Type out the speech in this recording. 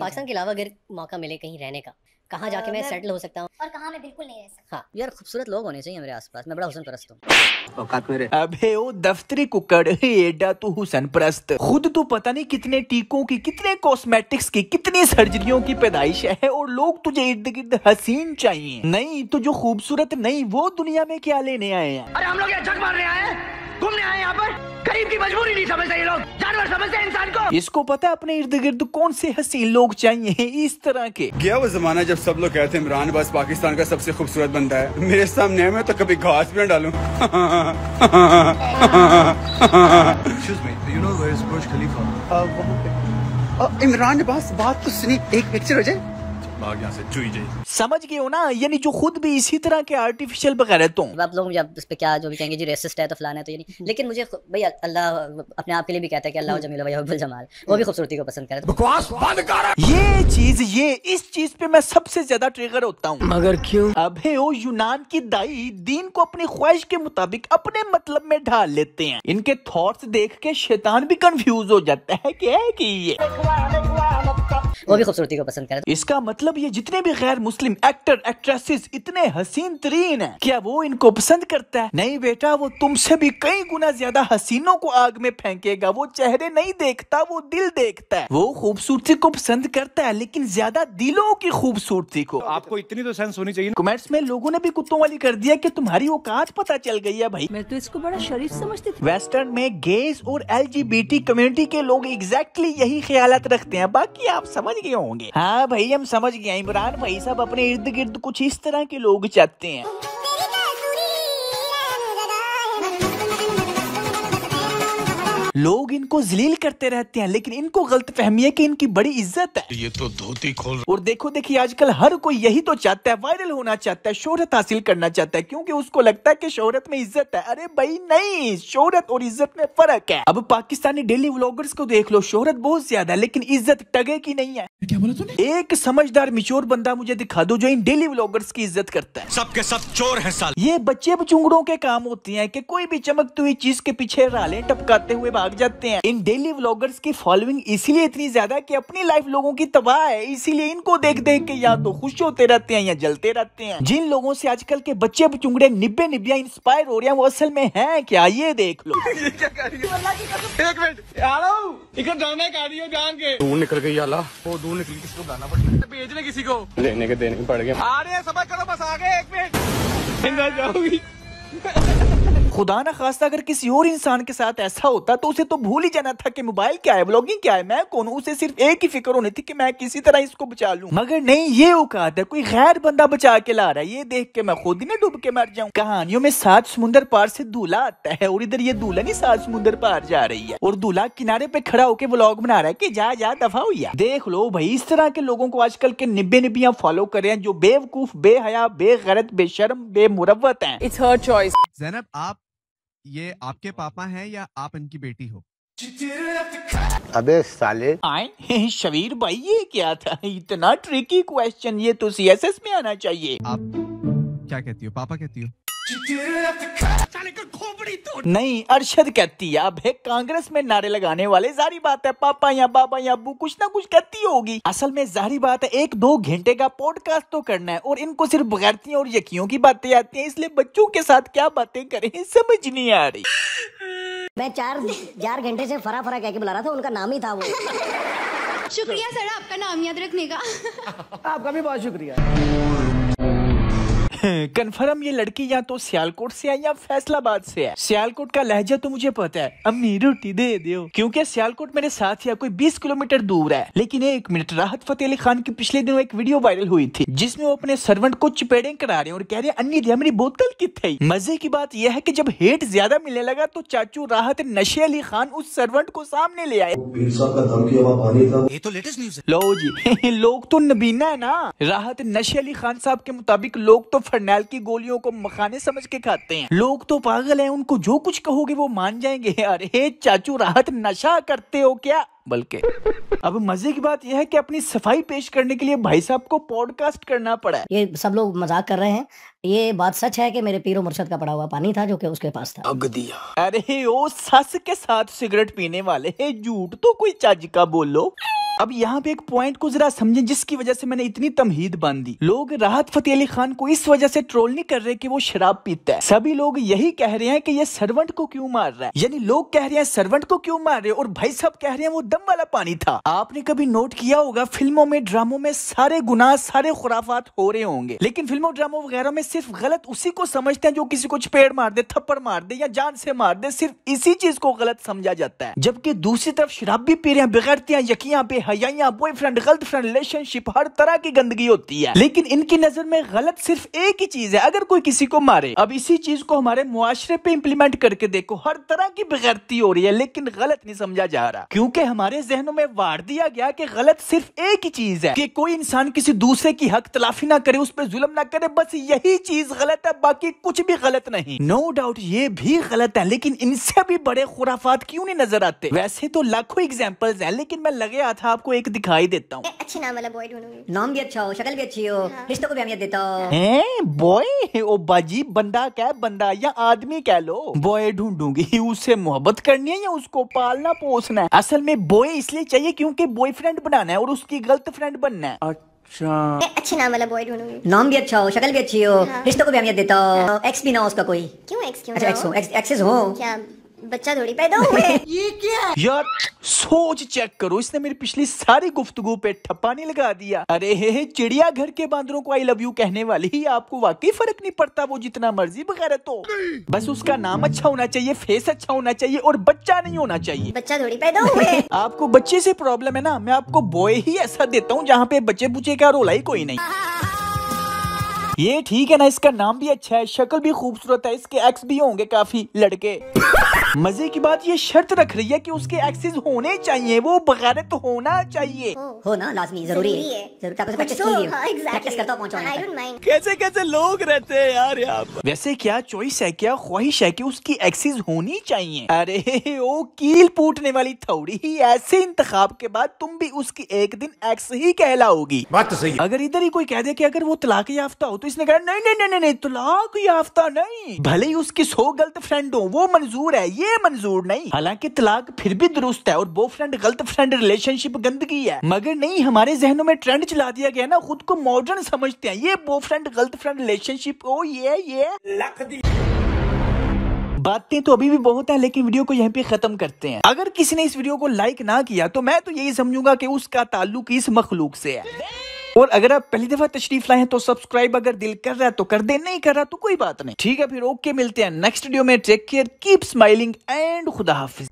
पाकिस्तान के अलावा अगर मौका मिले कहीं रहने का कहाँ जाके मैं सेटल हो सकता हूँ और कहा मैं बिल्कुल नहीं रह सकता हाँ यार खूबसूरत लोग होने चाहिए मेरे आसपास मैं बड़ा हुसन परस्त हूँ अबे ओ दफ्तरी कुकड़ एडा तू हुसन परस्त खुद तो पता नहीं कितने टीकों की कितने कॉस्मेटिक्स की कितनी सर्जरियों की पैदाइश है और लोग तुझे इर्द गिर्द हसीन चाहिए नहीं तो जो खूबसूरत नहीं वो दुनिया में क्या लेने आए हैं अरे हम लोग यहाँ जग मारने आए घूमने आए यहाँ पर गरीब की मजबूरी नहीं समझते ये लोग जानवर समझते हैं इंसान को इसको पता है अपने इर्द गिर्द कौन से हसीन लोग चाहिए इस तरह के गया वो जमाना जब सब लोग कहते इमरान बस पाकिस्तान का सबसे खूबसूरत बंदा है मेरे सामने मैं तो कभी घास भी डालू इमरान बस बात तो सुनी एक पिक्चर हो जाए भाग यहाँ से चुई जाए समझ गए हो ना यानी जो खुद भी इसी तरह के आर्टिफिशियल बगैरतों आप लोग इस पे क्या जो भी कहेंगे जी रेसिस्ट है तो फलाना है तो यानी हम्म। लेकिन मुझे भाई अल्लाह अपने आप के लिए भी कहता है कि अल्लाह हम्म। जमील भाई जमाल वो भी हम्म। खूबसूरती को पसंद करे ये चीज ये इस चीज पे मैं सबसे ज्यादा ट्रिगर होता हूँ मगर क्यों अबे ओ यूनान की दाई दीन को अपनी ख्वाहिश के मुताबिक अपने मतलब में ढाल लेते हैं इनके थॉट्स देख के शैतान भी कंफ्यूज हो जाता है क्या है कि ये वो भी खूबसूरती को पसंद करे इसका मतलब ये जितने भी गैर मुस्लिम एक्टर एक्ट्रेसेस इतने हसीन तरीन है क्या वो इनको पसंद करता है नहीं बेटा वो तुमसे भी कई गुना ज्यादा हसीनों को आग में फेंकेगा वो चेहरे नहीं देखता वो दिल देखता है वो खूबसूरती को पसंद करता है लेकिन ज्यादा दिलों की खूबसूरती को आपको इतनी तो सेंस होनी चाहिए कमेंट्स में लोगों ने भी कुत्तों वाली कर दिया कि तुम्हारी वो काज पता चल गई है भाई मैं तो इसको बड़ा शरीफ समझती थी वेस्टर्न में गेज और एल कम्युनिटी के लोग एग्जैक्टली यही ख्याल रखते हैं बाकी आप समझ समझ गए होंगे हाँ भाई हम समझ गए इमरान भाई साहब अपने इर्द गिर्द कुछ इस तरह के लोग चाहते हैं लोग इनको जलील करते रहते हैं लेकिन इनको गलत फहमी है कि इनकी बड़ी इज्जत है ये तो धोती खोल और देखो देखिए आजकल हर कोई यही तो चाहता है वायरल होना चाहता है शोहरत हासिल करना चाहता है क्योंकि उसको लगता है कि शोहरत में इज्जत है अरे भाई नहीं शोहरत और इज्जत में फर्क है अब पाकिस्तानी डेली व्लॉगर्स को देख लो शोहरत बहुत ज्यादा है लेकिन इज्जत टगे की नहीं है क्या बोला तूने एक समझदार मिचोर बंदा मुझे दिखा दो जो इन डेली व्लॉगर्स की इज्जत करता है सबके सब चोर है साल ये बच्चे बचुंगड़ों के काम होती है की कोई भी चमकती हुई चीज के पीछे राले टपकाते हुए भाग जाते हैं इन डेली व्लॉगर्स की फॉलोइंग इसीलिए इतनी ज्यादा कि अपनी लाइफ लोगों की तबाह है इसीलिए इनको देख देख के या तो खुश होते रहते हैं या जलते रहते हैं जिन लोगों से आजकल के बच्चे बचुंगड़े निब्बे निब्बिया इंस्पायर हो रहे हैं वो असल में है क्या ये देख लो दूर निकल गई आला वो दूर निकल किसको गाना पड़ेगा तो भेजने किसी को लेने के देने पड़ गए आ रहे हैं करो बस एक मिनट खुदा ना खास्ता अगर किसी और इंसान के साथ ऐसा होता तो उसे तो भूल ही जाना था कि मोबाइल क्या है ब्लॉगिंग क्या है मैं कौन उसे सिर्फ एक ही फिक्र होनी थी कि मैं किसी तरह इसको बचा लू मगर नहीं ये औकात है कोई गैर बंदा बचा के ला रहा है ये देख के मैं खुद ही ना डूब के मर जाऊँ कहानियों में सात समुंदर पार से दूल्हा आता है और इधर ये दूल्हा नहीं सात समुंदर पार जा रही है और दूल्हा किनारे पे खड़ा होकर ब्लॉग बना रहा है की जा जा दफा हुई देख लो भाई इस तरह के लोगों को आजकल के निब्बे निबिया फॉलो कर रहे हैं जो बेवकूफ बेहया बेगरत बेशर्म बेमुरत है इट्स हर चॉइस जैनब आप ये आपके पापा हैं या आप इनकी बेटी हो अबे साले आए शबीर भाई ये क्या था इतना ट्रिकी क्वेश्चन ये तो एस में आना चाहिए आप क्या कहती हो पापा कहती हो नहीं अरशद कहती है अब कांग्रेस में नारे लगाने वाले जारी बात है पापा या बाबा या अबू कुछ ना कुछ कहती होगी असल में जारी बात है एक दो घंटे का पॉडकास्ट तो करना है और इनको सिर्फ बगैरतियों और यकियों की बातें आती हैं इसलिए बच्चों के साथ क्या बातें करें समझ नहीं आ रही मैं चार चार घंटे से फरा फरा कह के बुला रहा था उनका नाम ही था वो शुक्रिया सर आपका नाम याद रखने का आपका भी बहुत शुक्रिया कन्फर्म ये लड़की या तो सियालकोट से है या फैसलाबाद से है सियालकोट का लहजा तो मुझे पता है अम्मी रोटी दे दो क्योंकि सियालकोट मेरे साथ ही कोई बीस किलोमीटर दूर है लेकिन एक मिनट राहत फतेह अली खान की पिछले दिनों एक वीडियो वायरल हुई थी जिसमें वो अपने सर्वेंट को चिपेड़े करा रहे और कह रहे हैं अन्नी दिया मेरी बोतल कितने मजे की बात यह है की जब हेट ज्यादा मिलने लगा तो चाचू राहत नशे अली खान उस सर्वेंट को सामने ले आए ये तो लेटेस्ट न्यूज लो जी लोग तो नबीना है ना राहत नशे अली खान साहब के मुताबिक लोग तो फरनैल की गोलियों को मखाने समझ के खाते हैं लोग तो पागल हैं उनको जो कुछ कहोगे वो मान जाएंगे अरे चाचू राहत नशा करते हो क्या बल्कि अब मजे की बात यह है कि अपनी सफाई पेश करने के लिए भाई साहब को पॉडकास्ट करना पड़ा ये सब लोग मजाक कर रहे हैं ये बात सच है कि मेरे पीरो मुर्शद का पड़ा हुआ पानी था जो कि उसके पास था अग दिया अरे ओ सस के साथ सिगरेट पीने वाले झूठ तो कोई चज का बोलो अब यहाँ पे एक पॉइंट को जरा समझें जिसकी वजह से मैंने इतनी तमहीद बांधी लोग राहत फतेह अली खान को इस वजह से ट्रोल नहीं कर रहे कि वो शराब पीता है सभी लोग यही कह रहे हैं कि ये सर्वेंट को क्यों मार रहा है यानी लोग कह रहे हैं सर्वेंट को क्यों मार रहे और भाई साहब कह रहे हैं वो दम वाला पानी था आपने कभी नोट किया होगा फिल्मों में ड्रामो में सारे गुनाह सारे खुराफात हो रहे होंगे लेकिन फिल्मों ड्रामो वगैरह में सिर्फ गलत उसी को समझते हैं जो किसी को पेड़ मार दे थप्पड़ मार दे या जान से मार दे सिर्फ इसी चीज को गलत समझा जाता है जबकि दूसरी तरफ शराब भी पी रहे हैं बिगड़ते हैं यकिया पे हयाइया बॉयफ्रेंड गर्ल फ्रेंड रिलेशनशिप हर तरह की गंदगी होती है लेकिन इनकी नजर में गलत सिर्फ एक ही चीज है अगर कोई किसी को मारे अब इसी चीज को हमारे मुआरे पे इम्प्लीमेंट करके देखो हर तरह की बेगैरती हो रही है लेकिन गलत नहीं समझा जा रहा क्यूँकी हमारे जहनों में वार दिया गया की गलत सिर्फ एक ही चीज है की कोई इंसान किसी दूसरे की हक तलाफी ना करे उस पर जुलम ना करे बस यही चीज गलत है बाकी कुछ भी गलत नहीं नो no डाउट ये भी गलत है लेकिन इनसे भी बड़े खुराफात क्यों नहीं नजर आते वैसे तो लाखों एग्जाम्पल्स हैं लेकिन मैं लगे था आपको एक दिखाई देता हूँ अच्छे नाम वाला बॉय ढूंढूंगी नाम भी अच्छा हो शक्ल भी अच्छी हो हाँ। रिश्तों को भी अहमियत देता हो हैं बॉय ओ बाजी बंदा क्या बंदा या आदमी कह लो बॉय ढूंढूंगी उससे मोहब्बत करनी है या उसको पालना पोसना है असल में बॉय इसलिए चाहिए क्योंकि बॉयफ्रेंड बनाना है और उसकी गलत फ्रेंड बनना है अच्छा। अच्छी नाम वाला बॉय ढूंढूंगी नाम भी अच्छा हो शक्ल भी अच्छी हो हाँ। रिश्तों को भी अहमियत देता हो एक्स हाँ। भी ना हो उसका कोई क्यों एक्स क्यों अच्छा एक्स हो एक्स एक्सेस हो क्या बच्चा थोड़ी पैदा हुआ है ये क्या है यार सोच चेक करो इसने मेरी पिछली सारी गुफ्तगु पे ठप्पा नहीं लगा दिया अरे हे चिड़िया घर के बांदरों को आई लव यू कहने वाली ही आपको वाकई फर्क नहीं पड़ता वो जितना मर्जी बगैर तो बस उसका नाम अच्छा होना चाहिए फेस अच्छा होना चाहिए और बच्चा नहीं होना चाहिए बच्चा थोड़ी पैदा हुआ है आपको बच्चे से प्रॉब्लम है ना मैं आपको बॉय ही ऐसा देता हूँ जहाँ पे बच्चे बुचे का रोला ही कोई नहीं ये ठीक है ना इसका नाम भी अच्छा है शक्ल भी खूबसूरत है इसके एक्स भी होंगे काफी लड़के मजे की बात ये शर्त रख रही है कि उसके एक्सेस होने चाहिए वो तो होना चाहिए होना लाजमी जरूरी है हाँ, कैसे कैसे लोग रहते हैं यार यहाँ वैसे क्या चॉइस है क्या ख्वाहिश है की उसकी एक्सेस होनी चाहिए अरे वो कील पूटने वाली थोड़ी ही ऐसे इंतखाब के बाद तुम भी उसकी एक दिन एक्स ही कहलाओगी बात तो सही अगर इधर ही कोई कह दे की अगर वो तलाक याफ्ता हो तो इसने कहा नहीं नहीं नहीं नहीं तलाक याफ्ता नहीं भले ही उसकी सो गलत फ्रेंड हो वो मंजूर है ये ये मंजूर नहीं हालांकि तलाक फिर भी दुरुस्त है और बो फ्रेंड गलत फ्रेंड रिलेशनशिप गंदगी है मगर नहीं हमारे जहनों में ट्रेंड चला दिया गया ना खुद को मॉडर्न समझते हैं ये बो फ्रेंड गलत फ्रेंड रिलेशनशिप ओ ये ये लख दी बातें तो अभी भी बहुत हैं लेकिन वीडियो को यहीं पे खत्म करते हैं अगर किसी ने इस वीडियो को लाइक ना किया तो मैं तो यही समझूंगा कि उसका ताल्लुक इस मखलूक से है और अगर आप पहली दफा तशरीफ लाए तो सब्सक्राइब अगर दिल कर रहा है तो कर दे नहीं कर रहा तो कोई बात नहीं ठीक है फिर ओके मिलते हैं नेक्स्ट वीडियो में take care keep smiling and खुदा हाफिज